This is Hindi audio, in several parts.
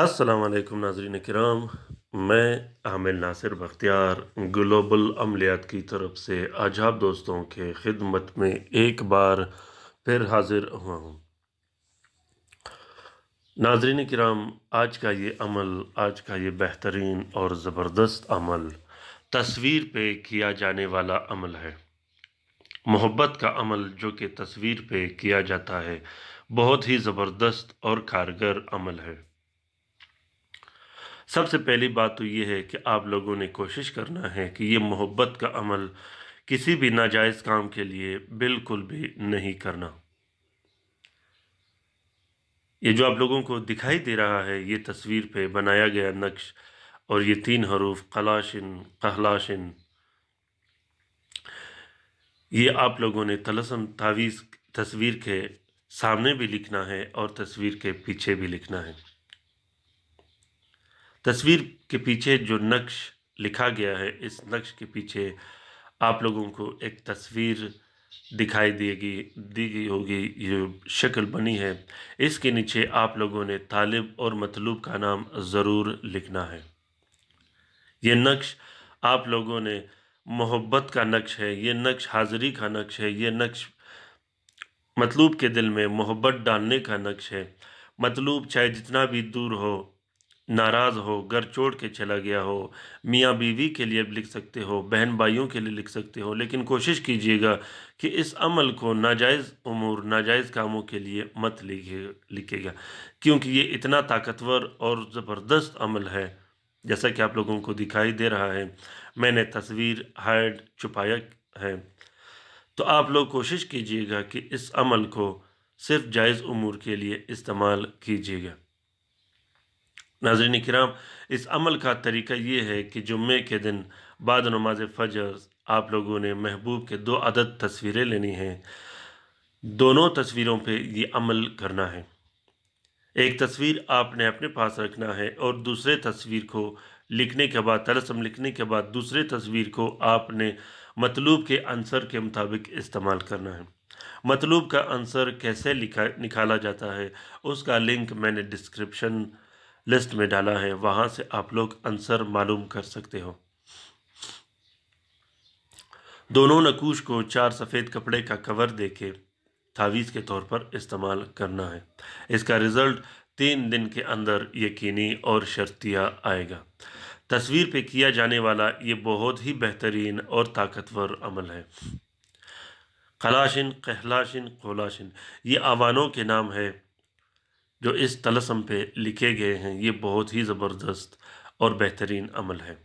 असलकम नाजरीन कराम मैं आमिल नासिर बख्तियार ग्लोबल अमलियात की तरफ से आज आप दोस्तों के ख़िदमत में एक बार फिर हाजिर हुआ हूँ नाजरीन कराम आज का ये अमल आज का ये बेहतरीन और ज़बरदस्त अमल तस्वीर पे किया जाने वाला अमल है मोहब्बत का अमल जो कि तस्वीर पे किया जाता है बहुत ही ज़बरदस्त और कारगर अमल है सबसे पहली बात तो ये है कि आप लोगों ने कोशिश करना है कि ये मोहब्बत का अमल किसी भी नाजायज़ काम के लिए बिल्कुल भी नहीं करना ये जो आप लोगों को दिखाई दे रहा है ये तस्वीर पे बनाया गया नक्श और ये तीन हरूफ कलाशिन कहलाशिन ये आप लोगों ने तलसम तावीज़ तस्वीर के सामने भी लिखना है और तस्वीर के पीछे भी लिखना है तस्वीर के पीछे जो नक्श लिखा गया है इस नक्श के पीछे आप लोगों को एक तस्वीर दिखाई देगी दी गई होगी ये शक्ल बनी है इसके नीचे आप लोगों ने तालिब और मतलूब का नाम ज़रूर लिखना है ये नक्श आप लोगों ने मोहब्बत का नक्श है ये नक्श हाज़री का नक्श है ये नक्श मतलूब के दिल में मोहब्बत डालने का नक्श है मतलूब चाहे जितना भी दूर हो नाराज़ हो घर छोड़ के चला गया हो मियाँ बीवी के लिए लिख सकते हो बहन भाइयों के लिए लिख सकते हो लेकिन कोशिश कीजिएगा कि इस अमल को नाजायज़ उमूर नाजायज़ कामों के लिए मत लिखे लिखेगा क्योंकि ये इतना ताकतवर और ज़बरदस्त अमल है जैसा कि आप लोगों को दिखाई दे रहा है मैंने तस्वीर हाइड छुपाया है तो आप लोग कोशिश कीजिएगा कि इस अमल को सिर्फ जायज़ उमूर के लिए इस्तेमाल कीजिएगा नाजरन कराम इस अमल का तरीका ये है कि जुम्मे के दिन बाद नमाज फजर आप लोगों ने महबूब के दो अदद तस्वीरें लेनी हैं दोनों तस्वीरों पे ये अमल करना है एक तस्वीर आपने अपने पास रखना है और दूसरे तस्वीर को लिखने के बाद तरसम लिखने के बाद दूसरे तस्वीर को आपने मतलूब के आंसर के मुताबिक इस्तेमाल करना है मतलूब का आंसर कैसे लिखा निकाला जाता है उसका लिंक मैंने डिस्क्रिप्शन लिस्ट में डाला है वहाँ से आप लोग आंसर मालूम कर सकते हो दोनों नकूश को चार सफ़ेद कपड़े का कवर देके तावीज़ के तौर पर इस्तेमाल करना है इसका रिज़ल्ट तीन दिन के अंदर यकीनी और शर्तिया आएगा तस्वीर पे किया जाने वाला ये बहुत ही बेहतरीन और ताकतवर अमल है खलाशिन कहलाशिन कोलाशिन ये आवानों के नाम है जो इस तलसम पे लिखे गए हैं ये बहुत ही ज़बरदस्त और बेहतरीन अमल है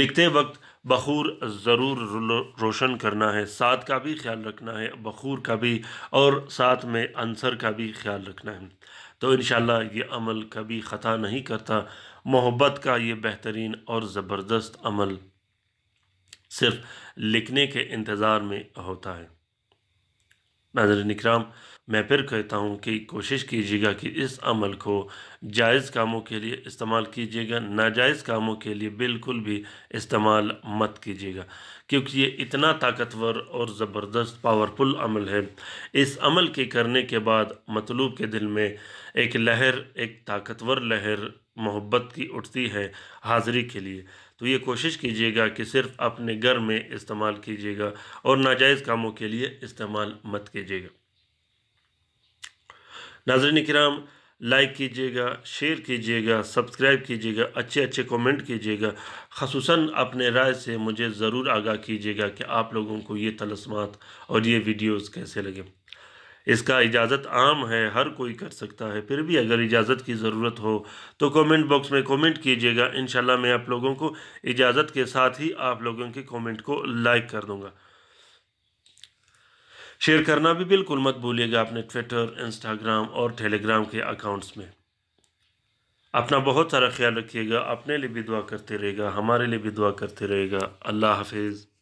लिखते वक्त बखूर ज़रूर रोशन करना है साथ का भी ख्याल रखना है बखूर का भी और साथ में अंसर का भी ख्याल रखना है तो इन ये अमल कभी ख़ता नहीं करता मोहब्बत का ये बेहतरीन और ज़बरदस्त अमल सिर्फ लिखने के इंतज़ार में होता है नाजर निकराम मैं फिर कहता हूँ कि कोशिश कीजिएगा कि इस अमल को जायज़ कामों के लिए इस्तेमाल कीजिएगा नाजायज़ कामों के लिए बिल्कुल भी इस्तेमाल मत कीजिएगा क्योंकि ये इतना ताकतवर और ज़बरदस्त पावरफुल अमल है इस अमल के करने के बाद मतलूब के दिल में एक लहर एक ताकतवर लहर मोहब्बत की उठती है हाज़िरी के लिए तो ये कोशिश कीजिएगा कि सिर्फ़ अपने घर में इस्तेमाल कीजिएगा और नाजायज़ कामों के लिए इस्तेमाल मत कीजिएगा नाजरन कराम लाइक कीजिएगा शेयर कीजिएगा सब्सक्राइब कीजिएगा अच्छे अच्छे कमेंट कीजिएगा खसूस अपने राय से मुझे ज़रूर आगाह कीजिएगा कि आप लोगों को ये तलस्मात और ये वीडियोस कैसे लगे इसका इजाज़त आम है हर कोई कर सकता है फिर भी अगर इजाज़त की ज़रूरत हो तो कमेंट बॉक्स में कमेंट कीजिएगा इन मैं आप लोगों को इजाज़त के साथ ही आप लोगों के कॉमेंट को लाइक कर दूँगा शेयर करना भी बिल्कुल मत भूलिएगा अपने ट्विटर इंस्टाग्राम और टेलीग्राम के अकाउंट्स में अपना बहुत सारा ख्याल रखिएगा अपने लिए भी दुआ करते रहेगा हमारे लिए भी दुआ करते रहेगा अल्लाह हाफिज़